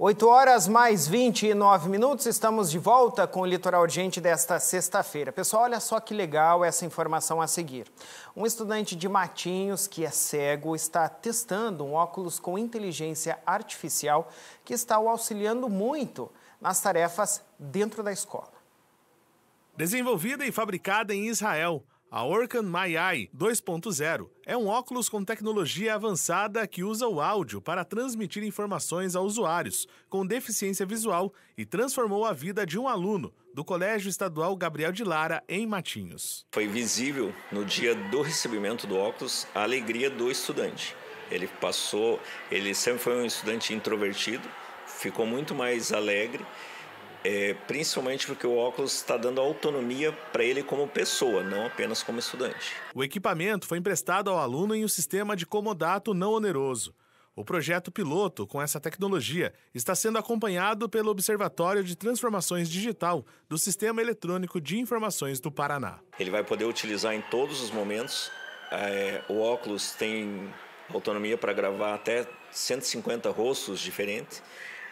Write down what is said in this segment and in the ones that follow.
8 horas mais 29 minutos, estamos de volta com o Litoral Gente desta sexta-feira. Pessoal, olha só que legal essa informação a seguir. Um estudante de Matinhos, que é cego, está testando um óculos com inteligência artificial que está o auxiliando muito nas tarefas dentro da escola. Desenvolvida e fabricada em Israel, a Orkan MyEye 2.0 é um óculos com tecnologia avançada que usa o áudio para transmitir informações a usuários com deficiência visual e transformou a vida de um aluno do Colégio Estadual Gabriel de Lara, em Matinhos. Foi visível no dia do recebimento do óculos a alegria do estudante. Ele passou, ele sempre foi um estudante introvertido, ficou muito mais alegre é, principalmente porque o óculos está dando autonomia para ele como pessoa, não apenas como estudante. O equipamento foi emprestado ao aluno em um sistema de comodato não oneroso. O projeto piloto com essa tecnologia está sendo acompanhado pelo Observatório de Transformações Digital do Sistema Eletrônico de Informações do Paraná. Ele vai poder utilizar em todos os momentos. É, o óculos tem autonomia para gravar até 150 rostos diferentes.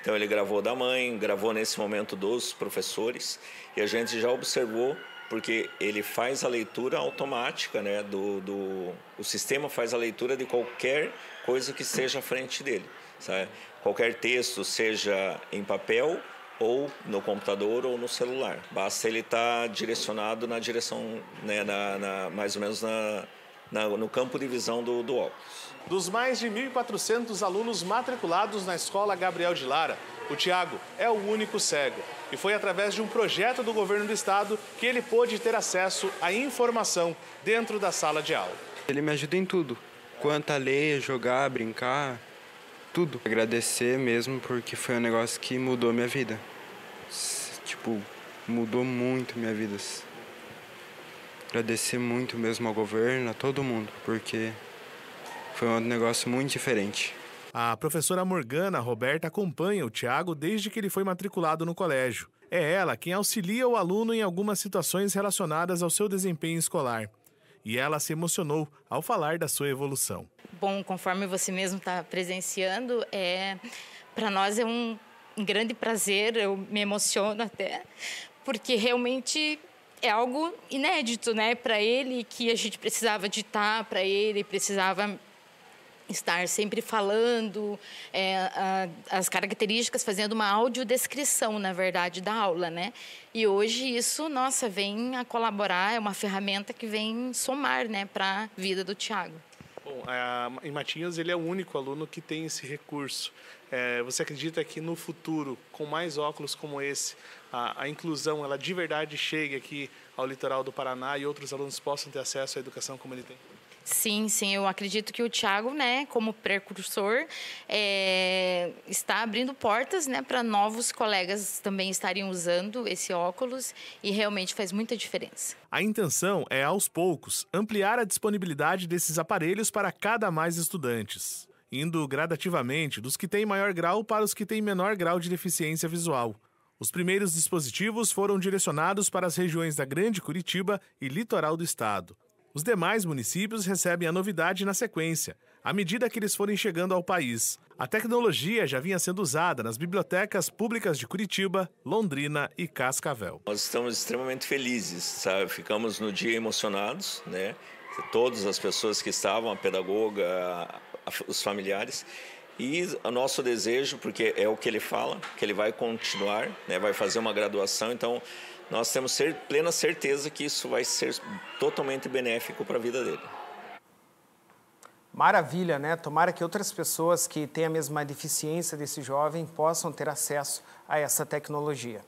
Então ele gravou da mãe, gravou nesse momento dos professores e a gente já observou porque ele faz a leitura automática, né? Do, do o sistema faz a leitura de qualquer coisa que seja à frente dele, sabe? Qualquer texto, seja em papel ou no computador ou no celular. Basta ele estar tá direcionado na direção, né? Na, na, mais ou menos na na, no campo de visão do, do óculos. Dos mais de 1.400 alunos matriculados na Escola Gabriel de Lara, o Tiago é o único cego. E foi através de um projeto do governo do estado que ele pôde ter acesso à informação dentro da sala de aula. Ele me ajuda em tudo: quanto a ler, jogar, brincar, tudo. Agradecer mesmo porque foi um negócio que mudou minha vida. Tipo, mudou muito minha vida. Agradecer muito mesmo ao governo, a todo mundo, porque foi um negócio muito diferente. A professora Morgana Roberta acompanha o Tiago desde que ele foi matriculado no colégio. É ela quem auxilia o aluno em algumas situações relacionadas ao seu desempenho escolar. E ela se emocionou ao falar da sua evolução. Bom, conforme você mesmo está presenciando, é para nós é um grande prazer, eu me emociono até, porque realmente é algo inédito, né, para ele que a gente precisava ditar para ele, precisava estar sempre falando é, a, as características, fazendo uma audiodescrição, na verdade, da aula, né? E hoje isso, nossa, vem a colaborar, é uma ferramenta que vem somar, né, para a vida do Tiago. É, em Matinhos ele é o único aluno que tem esse recurso. É, você acredita que no futuro, com mais óculos como esse, a, a inclusão ela de verdade chegue aqui ao litoral do Paraná e outros alunos possam ter acesso à educação como ele tem? Sim, sim, eu acredito que o Thiago, né, como precursor, é, está abrindo portas, né, para novos colegas também estarem usando esse óculos e realmente faz muita diferença. A intenção é, aos poucos, ampliar a disponibilidade desses aparelhos para cada mais estudantes, indo gradativamente dos que têm maior grau para os que têm menor grau de deficiência visual. Os primeiros dispositivos foram direcionados para as regiões da Grande Curitiba e litoral do estado. Os demais municípios recebem a novidade na sequência, à medida que eles forem chegando ao país. A tecnologia já vinha sendo usada nas bibliotecas públicas de Curitiba, Londrina e Cascavel. Nós estamos extremamente felizes, sabe? Ficamos no dia emocionados, né? Todas as pessoas que estavam, a pedagoga, os familiares, e o nosso desejo, porque é o que ele fala, que ele vai continuar, né, vai fazer uma graduação, então nós temos plena certeza que isso vai ser totalmente benéfico para a vida dele. Maravilha, né? Tomara que outras pessoas que têm a mesma deficiência desse jovem possam ter acesso a essa tecnologia.